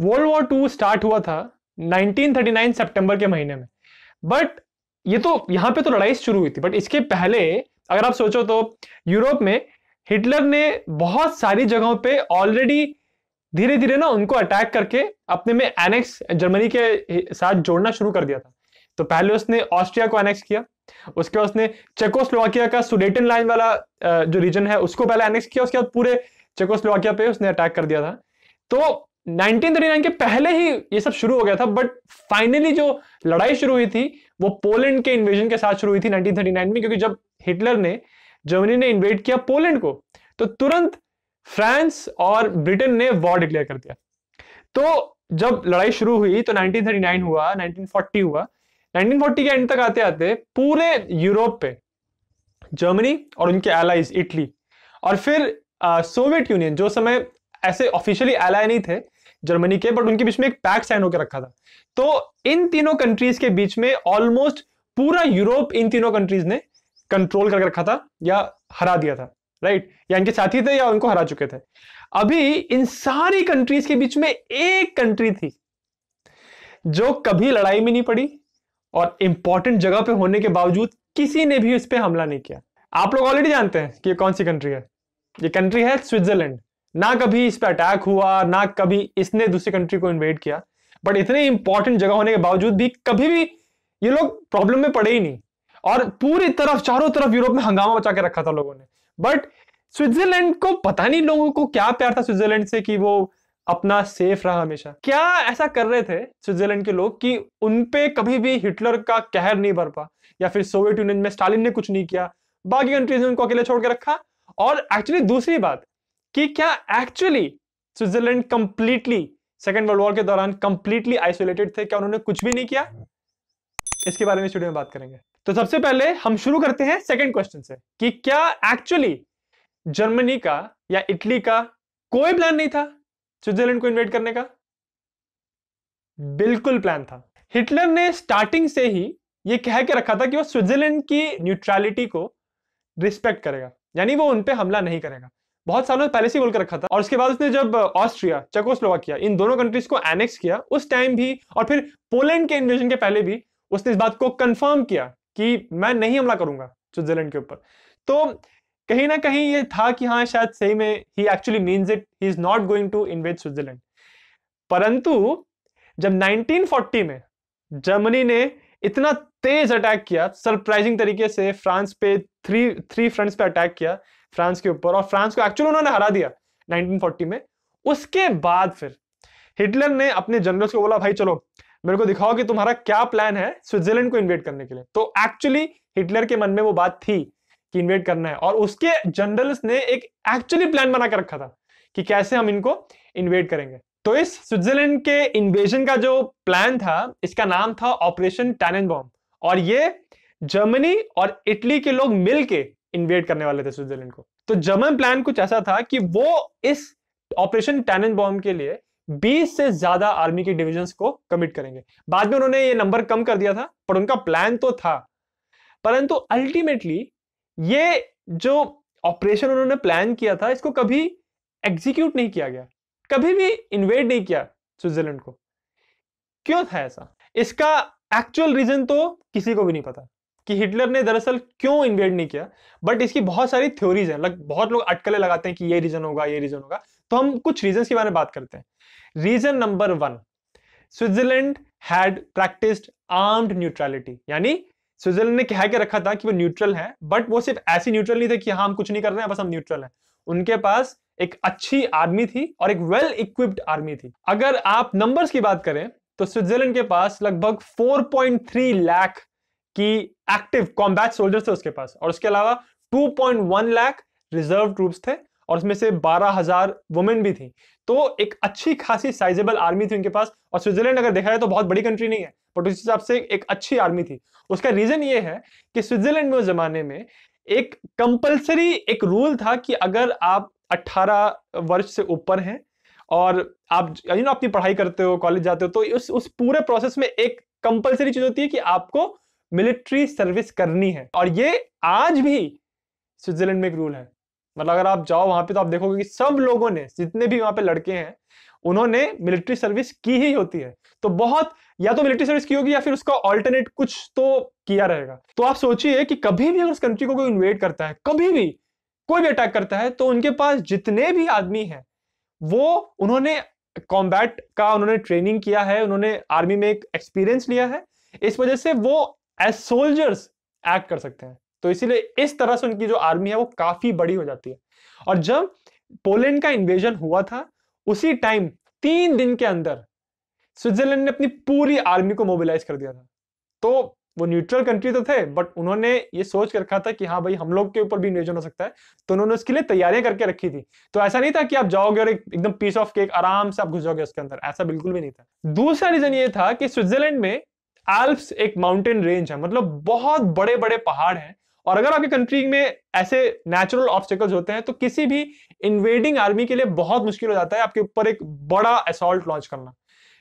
world war to start हुआ था 1939 सितंबर के महीने में बट ये तो यहाँ पे तो लड़ाई शुरू हुई थी बट इसके पहले अगर आप सोचो तो यूरोप में हिटलर ने बहुत सारी जगहों पे ऑलरेडी धीरे धीरे ना उनको अटैक करके अपने में एनेक्स जर्मनी के साथ जोड़ना शुरू कर दिया था तो पहले उसने ऑस्ट्रिया को एनेक्स किया उसके बाद उसने चेकोस्लोवाकिया का सुडेटन लाइन वाला जो रीजन है उसको पहले एनेक्स किया उसके बाद पूरे चेकोस्लोवाकिया पे उसने अटैक कर दिया था तो 1939 के पहले ही ये सब शुरू हो गया था बट फाइनली जो लड़ाई शुरू हुई थी वो पोलैंड के इन्वेजन के साथ शुरू हुई थी 1939 में क्योंकि जब हिटलर ने जर्मनी ने इन्वेट किया पोलैंड को तो तुरंत फ्रांस और ब्रिटेन ने वॉर डिक्लेयर कर दिया तो जब लड़ाई शुरू हुई तो 1939 हुआ 1940 हुआ 1940 के एंड तक आते आते पूरे यूरोप पे जर्मनी और उनके एलाइज इटली और फिर सोवियत यूनियन जो समय ऐसे ऑफिशियली एलाय नहीं थे जर्मनी के बट उनके बीच में एक पैक्ट साइन होकर रखा था तो इन तीनों कंट्रीज के बीच में ऑलमोस्ट पूरा यूरोप इन तीनों कंट्रीज ने कंट्रोल करके रखा था या हरा दिया था राइट या इनके साथी थे या उनको हरा चुके थे अभी इन सारी कंट्रीज के बीच में एक कंट्री थी जो कभी लड़ाई में नहीं पड़ी और इंपॉर्टेंट जगह पे होने के बावजूद किसी ने भी इस पर हमला नहीं किया आप लोग ऑलरेडी जानते हैं कि ये कौन सी कंट्री है ये कंट्री है स्विट्जरलैंड ना कभी इस पर अटैक हुआ ना कभी इसने दूसरी कंट्री को इन्वेट किया बट इतने इंपॉर्टेंट जगह होने के बावजूद भी कभी भी ये लोग प्रॉब्लम में पड़े ही नहीं और पूरी तरफ चारों तरफ यूरोप में हंगामा बचा के रखा था लोगों ने बट स्विट्जरलैंड को पता नहीं लोगों को क्या प्यार था स्विट्जरलैंड से कि वो अपना सेफ रहा हमेशा क्या ऐसा कर रहे थे स्विट्जरलैंड के लोग कि उनपे कभी भी हिटलर का कहर नहीं पा या फिर सोवियत यूनियन में स्टालिन ने कुछ नहीं किया बाकी कंट्रीज ने उनको अकेले छोड़ के रखा और एक्चुअली दूसरी बात कि क्या actually Switzerland completely second world war के दौरान कंप्लीटली आइसोलेटेड थे क्या उन्होंने कुछ भी नहीं किया इसके बारे में स्टूडियो में बात करेंगे तो सबसे पहले हम शुरू करते हैं सेकेंड क्वेश्चन से कि क्या एक्चुअली जर्मनी का या इटली का कोई प्लान नहीं था स्विट्जरलैंड को इन्वेट करने का बिल्कुल प्लान था हिटलर ने स्टार्टिंग से ही यह कह के रखा था कि वो स्विट्जरलैंड की न्यूट्रलिटी को रिस्पेक्ट करेगा यानी वो उन पर हमला नहीं करेगा बहुत सालों पहले से बोलकर रखा था और उसके बाद उसने जब ऑस्ट्रिया चकोस्लोवाकिया इन दोनों कंट्रीज को एनेक्स किया उस टाइम भी और फिर पोलैंड के इन्वेजन के पहले भी उसने इस बात को कंफर्म किया कि मैं नहीं हमला करूंगा स्विट्जरलैंड के ऊपर तो कहीं ना कहीं ये था कि हाँ शायद सही में ही actually means it he is not going to invade Switzerland परंतु जब 1940 में जर्मनी ने इतना तेज अटैक किया सरप्राइजिंग तरीके से फ्रांस पे थ्री थ्री फ्रंट्स पे अटैक किया फ्रांस के ऊपर और फ्रांस को एक्चुअली उन्होंने हरा दिया 1940 में उसके बाद फिर हिटलर ने अपने जनरल्स को बोला भाई चलो मेरे को दिखाओ कि तुम्हारा क्या प्लान है स्विट्जरलैंड को इन्वेट करने के लिए तो एक्चुअली हिटलर के मन में वो बात थी कि इन्वेट करना है और उसके जनरल्स ने एक एक्चुअली प्लान बना कर रखा था कि कैसे हम इनको इन्वेट करेंगे तो इस स्विट्जरलैंड के इन्वेजन का जो प्लान था इसका नाम था ऑपरेशन टैनन और ये जर्मनी और इटली के लोग मिलके इन्वेट करने वाले थे स्विट्जरलैंड को तो जर्मन प्लान कुछ ऐसा था कि वो इस ऑपरेशन टैनन बॉम्ब के लिए 20 से ज्यादा आर्मी के डिविजन को कमिट करेंगे बाद में उन्होंने ये नंबर कम कर दिया था पर उनका प्लान तो था परंतु अल्टीमेटली ये जो ऑपरेशन उन्होंने प्लान किया था इसको कभी एग्जीक्यूट नहीं किया गया कभी भी इन्वेट नहीं किया स्विट्जरलैंड को क्यों था ऐसा इसका एक्चुअल रीजन तो किसी को भी नहीं पता कि हिटलर ने दरअसल क्यों इन्वेड नहीं किया बट इसकी बहुत सारी थ्योरीज हैं लग, बहुत लोग अटकले लगाते हैं कि ये रीजन होगा ये रीजन होगा तो हम कुछ रीजन के बारे में बात करते हैं reason number one Switzerland had practised armed neutrality यानी स्विट्जरलैंड ने कह के रखा था कि वो न्यूट्रल है बट वो सिर्फ ऐसी न्यूट्रल नहीं थे कि हाँ हम कुछ नहीं कर रहे हैं बस हम न्यूट्रल हैं उनके पास एक अच्छी आर्मी थी और एक वेल इक्विप्ड आर्मी थी अगर आप नंबर्स की बात करें तो स्विट्जरलैंड के पास लगभग 4.3 लाख कि एक्टिव कॉम्बैट सोल्जर्स थे उसके पास और उसके अलावा 2.1 लाख रिजर्व ट्रूप्स थे और उसमें से 12,000 वुमेन भी थी तो एक अच्छी खासी साइजेबल आर्मी थी उनके पास और स्विट्जरलैंड अगर देखा जाए तो बहुत बड़ी कंट्री नहीं है बट उस हिसाब से एक अच्छी आर्मी थी उसका रीजन ये है कि स्विट्जरलैंड में उस जमाने में एक कंपल्सरी एक रूल था कि अगर आप 18 वर्ष से ऊपर हैं और आप यू नो अपनी पढ़ाई करते हो कॉलेज जाते हो तो उस उस पूरे प्रोसेस में एक कंपलसरी चीज होती है कि आपको मिलिट्री सर्विस करनी है और ये आज भी स्विट्जरलैंड में एक रूल है मतलब अगर आप जाओ वहां पे तो आप देखोगे कि सब लोगों ने जितने भी वहां पे लड़के हैं उन्होंने मिलिट्री सर्विस की ही होती है तो बहुत या तो मिलिट्री सर्विस की होगी या फिर उसका ऑल्टरनेट कुछ तो किया रहेगा तो आप सोचिए कि कभी भी अगर उस कंट्री को कोई इन्वेट करता है कभी भी कोई भी अटैक करता है तो उनके पास जितने भी आदमी हैं वो उन्होंने कॉम्बैट का उन्होंने ट्रेनिंग किया है उन्होंने आर्मी में एक एक्सपीरियंस लिया है इस वजह से वो एज सोल्जर्स एक्ट कर सकते हैं तो इसीलिए इस तरह से उनकी जो आर्मी है वो काफी बड़ी हो जाती है और जब पोलैंड का इन्वेजन हुआ था उसी टाइम तीन दिन के अंदर स्विट्जरलैंड ने अपनी पूरी आर्मी को मोबिलाइज कर दिया था तो वो न्यूट्रल कंट्री तो थे बट उन्होंने ये सोच कर रखा था कि हाँ भाई हम लोग के ऊपर भी इन्वेजन हो सकता है तो उन्होंने उसके लिए तैयारियां करके रखी थी तो ऐसा नहीं था कि आप जाओगे और एकदम पीस ऑफ केक आराम से आप घुस जाओगे उसके अंदर ऐसा बिल्कुल भी नहीं था दूसरा रीजन ये था कि स्विट्जरलैंड में आल्प्स एक माउंटेन रेंज है मतलब बहुत बड़े बड़े पहाड़ हैं और अगर आपकी कंट्री में ऐसे नेचुरल ऑब्स्टिकल्स होते हैं तो किसी भी इन्वेडिंग आर्मी के लिए बहुत मुश्किल हो जाता है आपके ऊपर एक बड़ा असॉल्ट लॉन्च करना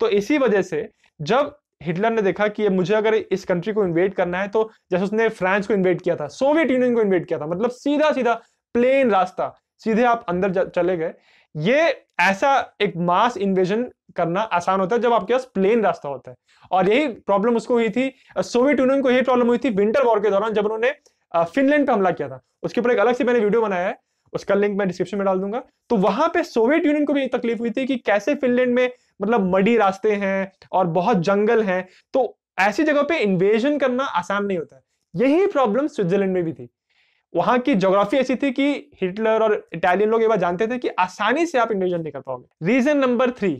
तो इसी वजह से जब हिटलर ने देखा कि मुझे अगर इस कंट्री को इन्वेट करना है तो जैसे उसने फ्रांस को इन्वेट किया था सोवियत यूनियन को इन्वेट किया था मतलब सीधा सीधा प्लेन रास्ता सीधे आप अंदर चले गए ये ऐसा एक मास इन्वेजन करना आसान होता है जब आपके पास प्लेन रास्ता होता है और यही प्रॉब्लम उसको हुई थी सोवियत यूनियन को यही प्रॉब्लम हुई थी विंटर वॉर के दौरान जब उन्होंने फिनलैंड पर हमला किया था उसके ऊपर एक अलग से मैंने वीडियो बनाया है उसका लिंक मैं डिस्क्रिप्शन में डाल दूंगा तो वहां पे सोवियत यूनियन को भी तकलीफ हुई थी कि कैसे फिनलैंड में मतलब मडी रास्ते हैं और बहुत जंगल हैं तो ऐसी जगह पे इन्वेजन करना आसान नहीं होता है यही प्रॉब्लम स्विट्जरलैंड में भी थी वहां की जोग्राफी ऐसी थी कि हिटलर और इटालियन लोग ये बात जानते थे कि आसानी से आप इन्वेजन नहीं कर पाओगे रीजन नंबर थ्री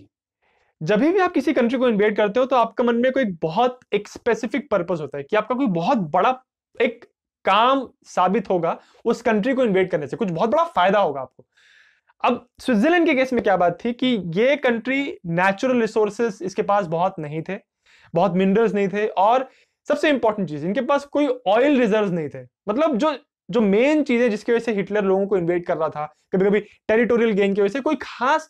जब भी आप किसी कंट्री को इन्वेट करते हो तो आपके मन में कोई बहुत एक स्पेसिफिक पर्पज होता है कि आपका कोई बहुत बड़ा एक काम साबित होगा उस कंट्री को इन्वेट करने से कुछ बहुत बड़ा फायदा होगा आपको अब स्विट्जरलैंड के केस में क्या बात थी कि ये कंट्री नेचुरल रिसोर्सेस इसके पास बहुत नहीं थे बहुत मिनरल्स नहीं थे और सबसे इंपॉर्टेंट चीज इनके पास कोई ऑयल रिजर्व नहीं थे मतलब जो जो मेन चीजें जिसकी वजह से हिटलर लोगों को इन्वेट कर रहा था कभी कभी टेरिटोरियल गेन की वजह से कोई खास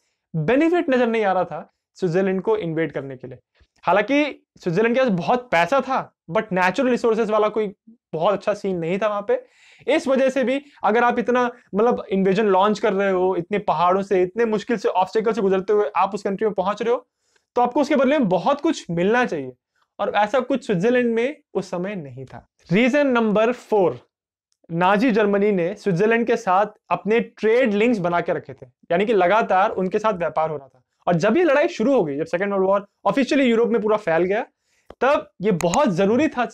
बेनिफिट नजर नहीं आ रहा था स्विट्जरलैंड को इन्वेट करने के लिए हालांकि स्विट्जरलैंड के पास बहुत पैसा था बट नेचुरल रिसोर्सेज वाला कोई बहुत अच्छा सीन नहीं था वहां पे इस वजह से भी अगर आप इतना मतलब इन्वेजन लॉन्च कर रहे हो इतने पहाड़ों से इतने मुश्किल से ऑब्स्टिकल से गुजरते हुए आप उस कंट्री में पहुंच रहे हो तो आपको उसके बदले में बहुत कुछ मिलना चाहिए और ऐसा कुछ स्विट्जरलैंड में उस समय नहीं था reason number four Nazi Germany ने स्विट्जरलैंड के साथ अपने ट्रेड लिंक्स बना के रखे थे यानी कि लगातार उनके साथ व्यापार हो रहा था और जब ये लड़ाई शुरू हो गई जब second world war officially Europe में पूरा फैल गया तब ये बहुत जरूरी था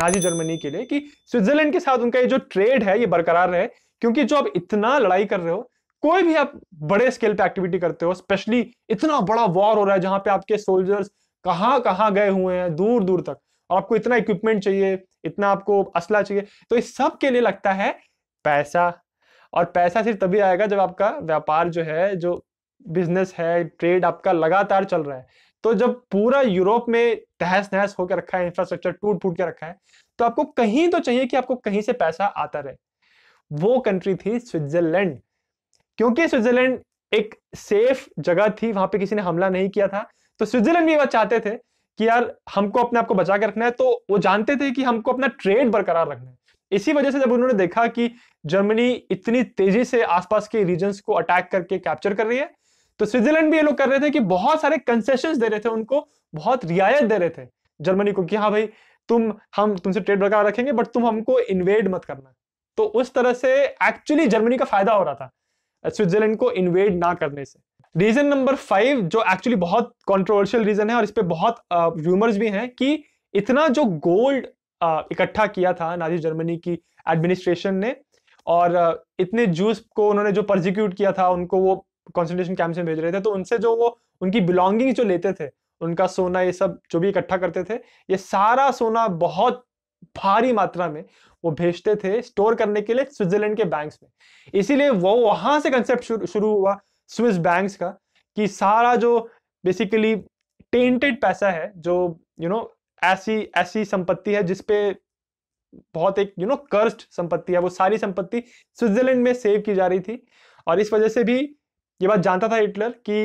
नाजी जर्मनी के लिए कि स्विट्जरलैंड के साथ उनका ये जो ट्रेड है ये बरकरार रहे क्योंकि जो आप इतना लड़ाई कर रहे हो कोई भी आप बड़े स्केल पे एक्टिविटी करते हो स्पेशली इतना बड़ा वॉर हो रहा है जहां पे आपके सोल्जर्स कहाँ कहाँ गए हुए हैं दूर दूर तक और आपको इतना इक्विपमेंट चाहिए इतना आपको असला चाहिए तो इस सब के लिए लगता है पैसा और पैसा सिर्फ तभी आएगा जब आपका व्यापार जो है जो बिजनेस है ट्रेड आपका लगातार चल रहा है तो जब पूरा यूरोप में तहस नहस होकर रखा है इंफ्रास्ट्रक्चर टूट फूट के रखा है तो आपको कहीं तो चाहिए कि आपको कहीं से पैसा आता रहे वो कंट्री थी स्विट्जरलैंड क्योंकि स्विट्जरलैंड एक सेफ जगह थी वहां पे किसी ने हमला नहीं किया था तो स्विट्जरलैंड भी वह चाहते थे कि यार हमको अपने आप को बचा के रखना है तो वो जानते थे कि हमको अपना ट्रेड बरकरार रखना है इसी वजह से जब उन्होंने देखा कि जर्मनी इतनी तेजी से आसपास के रीजन को अटैक करके कैप्चर कर रही है तो स्विट्जरलैंड भी ये लोग कर रहे थे कि बहुत सारे कंसेशन दे रहे थे उनको बहुत रियायत दे रहे थे जर्मनी को कि हाँ भाई तुम हम तुमसे ट्रेड बरकरार रखेंगे बट तुम हमको इन्वेड मत करना तो उस तरह से एक्चुअली जर्मनी का फायदा हो रहा था स्विट्जरलैंड को इन्वेड ना करने से रीजन नंबर फाइव जो एक्चुअली बहुत कंट्रोवर्शियल रीजन है और इस पर बहुत र्यूमर्स भी हैं कि इतना जो गोल्ड इकट्ठा किया था नाजी जर्मनी की एडमिनिस्ट्रेशन ने और इतने जूस को उन्होंने जो प्रोजिक्यूट किया था उनको वो कॉन्सेंट्रेशन कैंप में भेज रहे थे तो उनसे जो वो उनकी बिलोंगिंग जो लेते थे उनका सोना ये सब जो भी इकट्ठा करते थे ये सारा सोना बहुत भारी मात्रा में वो भेजते थे स्टोर करने के लिए स्विट्जरलैंड के बैंक्स में इसीलिए वो वहां से कंसेप्ट शुरू हुआ स्विस बैंक्स का कि सारा जो बेसिकली टेंटेड पैसा है जो यू you नो know, ऐसी ऐसी संपत्ति है जिसपे बहुत एक यू नो कर्स्ट संपत्ति है वो सारी संपत्ति स्विट्जरलैंड में सेव की जा रही थी और इस वजह से भी ये बात जानता था हिटलर कि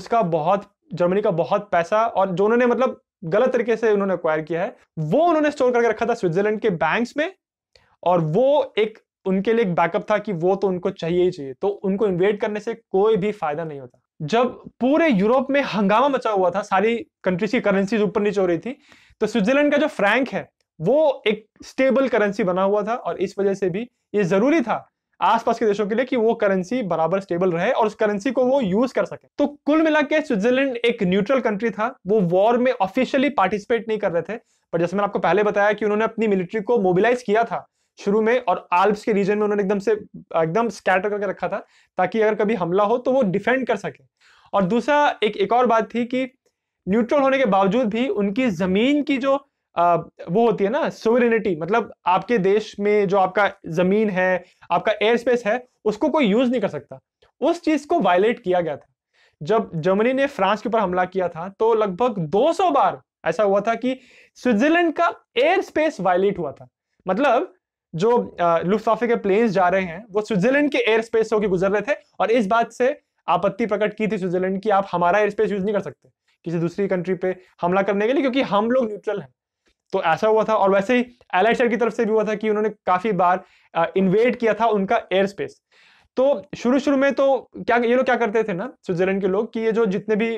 उसका बहुत जर्मनी का बहुत पैसा और जो उन्होंने मतलब गलत तरीके से उन्होंने अक्वायर किया है वो उन्होंने स्टोर करके रखा था स्विट्जरलैंड के बैंक्स में और वो एक उनके लिए एक बैकअप था कि वो तो उनको चाहिए ही चाहिए तो उनको इन्वेट करने से कोई भी फायदा नहीं होता जब पूरे यूरोप में हंगामा मचा हुआ था सारी कंट्रीज की करेंसीज ऊपर नीचे हो रही थी तो स्विट्जरलैंड का जो फ्रैंक है वो एक स्टेबल करेंसी बना हुआ था और इस वजह से भी ये जरूरी था आसपास के देशों के लिए कि वो करेंसी बराबर स्टेबल रहे और उस करेंसी को वो यूज कर सके तो कुल मिला के स्विट्जरलैंड एक न्यूट्रल कंट्री था वो वॉर में ऑफिशियली पार्टिसिपेट नहीं कर रहे थे पर जैसे मैंने आपको पहले बताया कि उन्होंने अपनी मिलिट्री को मोबिलाइज किया था शुरू में और आल्प्स के रीजन में उन्होंने एकदम से एकदम स्कैटर करके रखा था ताकि अगर कभी हमला हो तो वो डिफेंड कर सके और दूसरा एक एक और बात थी कि न्यूट्रल होने के बावजूद भी उनकी जमीन की जो आ, वो होती है ना सोवरेनिटी मतलब आपके देश में जो आपका जमीन है आपका एयर स्पेस है उसको कोई यूज नहीं कर सकता उस चीज को वायलेट किया गया था जब जर्मनी ने फ्रांस के ऊपर हमला किया था तो लगभग 200 बार ऐसा हुआ था कि स्विट्जरलैंड का एयर स्पेस वायलेट हुआ था मतलब जो लुफ्साफे के प्लेन्स जा रहे हैं वो स्विट्जरलैंड के एयर स्पेस होकर गुजर रहे थे और इस बात से आपत्ति प्रकट की थी स्विट्जरलैंड की आप हमारा एयर स्पेस यूज नहीं कर सकते किसी दूसरी कंट्री पे हमला करने के लिए क्योंकि हम लोग न्यूट्रल हैं तो ऐसा हुआ था और वैसे ही एलाइड की तरफ से भी हुआ था कि उन्होंने काफी बार इन्वेट किया था उनका एयर स्पेस तो शुरू शुरू में तो क्या ये लोग क्या करते थे ना स्विट्जरलैंड के लोग कि ये जो जितने भी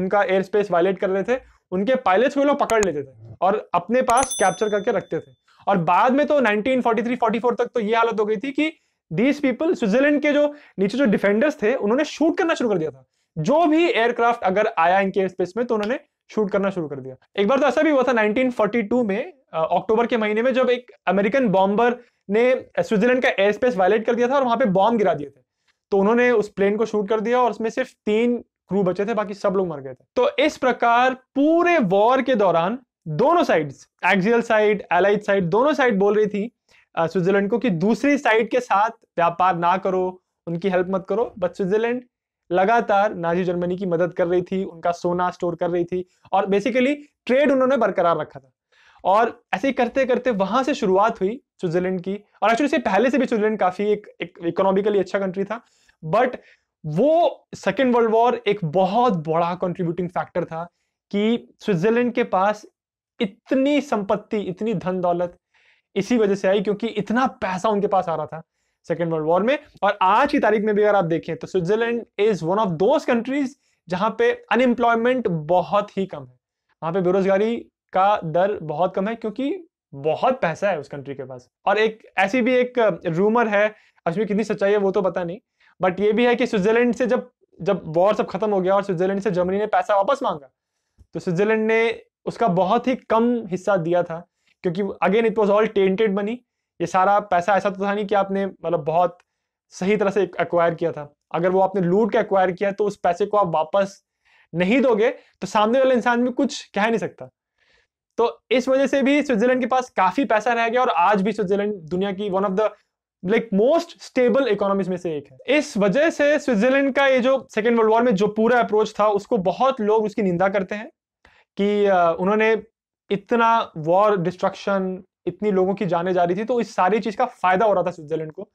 उनका एयर स्पेस वायलेट कर रहे थे उनके पायलट्स को लोग पकड़ लेते थे और अपने पास कैप्चर करके रखते थे और बाद में तो 1943-44 तक तो ये हालत हो गई थी कि दीज पीपल स्विट्जरलैंड के जो नीचे जो डिफेंडर्स थे उन्होंने शूट करना शुरू कर दिया था जो भी एयरक्राफ्ट अगर आया इनके एयर स्पेस में तो उन्होंने शूट करना शुरू कर दिया एक बार तो ऐसा भी हुआ था 1942 में अक्टूबर के महीने में जब एक अमेरिकन बॉम्बर ने स्विट्जरलैंड का एयर स्पेस वायलेट कर दिया था और वहां पे बॉम्ब गिरा दिए थे तो उन्होंने उस प्लेन को शूट कर दिया और उसमें सिर्फ तीन क्रू बचे थे बाकी सब लोग मर गए थे तो इस प्रकार पूरे वॉर के दौरान दोनों sides axial side allied side दोनों साइड बोल रही थी स्विट्जरलैंड को कि दूसरी साइड के साथ व्यापार ना करो उनकी हेल्प मत करो बट स्विट्जरलैंड लगातार नाजी जर्मनी की मदद कर रही थी उनका सोना स्टोर कर रही थी और बेसिकली ट्रेड उन्होंने बरकरार रखा था और ऐसे ही करते करते वहां से शुरुआत हुई स्विट्जरलैंड की और एक्चुअली से पहले से भी स्विट्जरलैंड काफी एक इकोनॉमिकली अच्छा कंट्री था बट वो सेकेंड वर्ल्ड वॉर एक बहुत बड़ा कंट्रीब्यूटिंग फैक्टर था कि स्विट्जरलैंड के पास इतनी संपत्ति इतनी धन दौलत इसी वजह से आई क्योंकि इतना पैसा उनके पास आ रहा था सेकेंड वर्ल्ड वॉर में और आज की तारीख में भी अगर आप देखें तो Switzerland is one of those countries जहां पे अनएम्प्लॉयमेंट बहुत ही कम है वहां पे बेरोजगारी का दर बहुत कम है क्योंकि बहुत पैसा है उस कंट्री के पास और एक ऐसी भी एक रूमर uh, है उसमें कितनी सच्चाई है वो तो पता नहीं बट ये भी है कि स्विट्जरलैंड से जब जब वॉर सब खत्म हो गया और स्विट्जरलैंड से जर्मनी ने पैसा वापस मांगा तो स्विट्जरलैंड ने उसका बहुत ही कम हिस्सा दिया था क्योंकि again it was all tainted money ये सारा पैसा ऐसा तो था नहीं कि आपने मतलब बहुत सही तरह से एक्वायर किया था अगर वो आपने लूट के एक्वायर किया तो उस पैसे को आप वापस नहीं दोगे तो सामने वाला इंसान भी कुछ कह नहीं सकता तो इस वजह से भी स्विट्जरलैंड के पास काफी पैसा रह गया और आज भी स्विट्जरलैंड दुनिया की one of the like most stable economies में से एक है इस वजह से स्विट्जरलैंड का ये जो सेकेंड वर्ल्ड वॉर में जो पूरा अप्रोच था उसको बहुत लोग उसकी निंदा करते हैं कि उन्होंने इतना वॉर डिस्ट्रक्शन इतनी लोगों की जाने जा रही थी तो इस सारी चीज का फायदा हो रहा था स्विट्जरलैंड को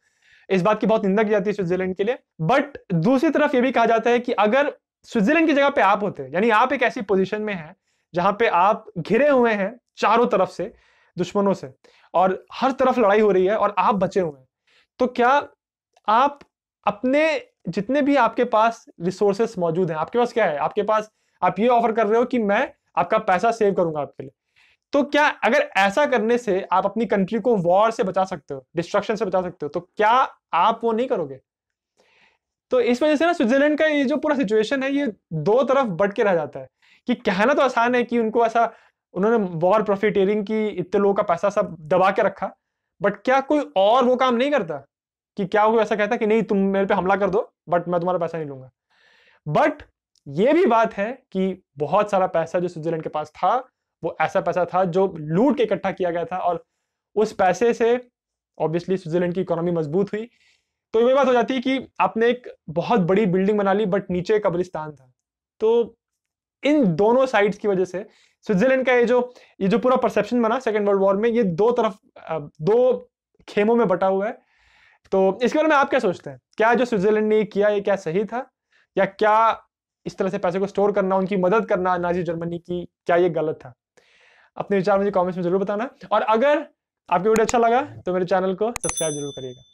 इस बात की बहुत निंदा की जाती है स्विट्जरलैंड के लिए बट दूसरी तरफ ये भी कहा जाता है कि अगर स्विट्जरलैंड की जगह पे आप होते यानी आप एक ऐसी पोजिशन में हैं जहां पे आप घिरे हुए हैं चारों तरफ से दुश्मनों से और हर तरफ लड़ाई हो रही है और आप बचे हुए हैं तो क्या आप अपने जितने भी आपके पास रिसोर्सेस मौजूद हैं आपके पास क्या है आपके पास आप ये ऑफर कर रहे हो कि मैं आपका पैसा सेव करूंगा आपके लिए तो क्या अगर ऐसा करने से आप अपनी कंट्री को वॉर से बचा सकते हो डिस्ट्रक्शन से बचा सकते हो तो क्या आप वो नहीं करोगे तो इस वजह से ना स्विट्जरलैंड का ये जो पूरा सिचुएशन है ये दो तरफ बढ़ के रह जाता है कि कहना तो आसान है कि उनको ऐसा उन्होंने वॉर प्रॉफिटेरिंग की इतने लोगों का पैसा सब दबा के रखा बट क्या कोई और वो काम नहीं करता कि क्या वो ऐसा कहता कि नहीं तुम मेरे पे हमला कर दो बट मैं तुम्हारा पैसा नहीं लूंगा बट यह भी बात है कि बहुत सारा पैसा जो स्विट्जरलैंड के पास था वो ऐसा पैसा था जो लूट के इकट्ठा किया गया था और उस पैसे से ऑब्वियसली स्विट्जरलैंड की इकोनॉमी मजबूत हुई तो ये बात हो जाती है कि आपने एक बहुत बड़ी बिल्डिंग बना ली बट नीचे कब्रिस्तान था तो इन दोनों साइड्स की वजह से स्विट्जरलैंड का ये जो ये जो पूरा परसेप्शन बना सेकेंड वर्ल्ड वॉर में ये दो तरफ दो खेमों में बटा हुआ है तो इसके बारे में आप क्या सोचते हैं क्या जो स्विट्जरलैंड ने किया ये क्या सही था या क्या इस तरह से पैसे को स्टोर करना उनकी मदद करना नाजी जर्मनी की क्या ये गलत था अपने विचार मुझे कॉमेंट्स में जरूर बताना और अगर आपको वीडियो अच्छा लगा तो मेरे चैनल को सब्सक्राइब जरूर करिएगा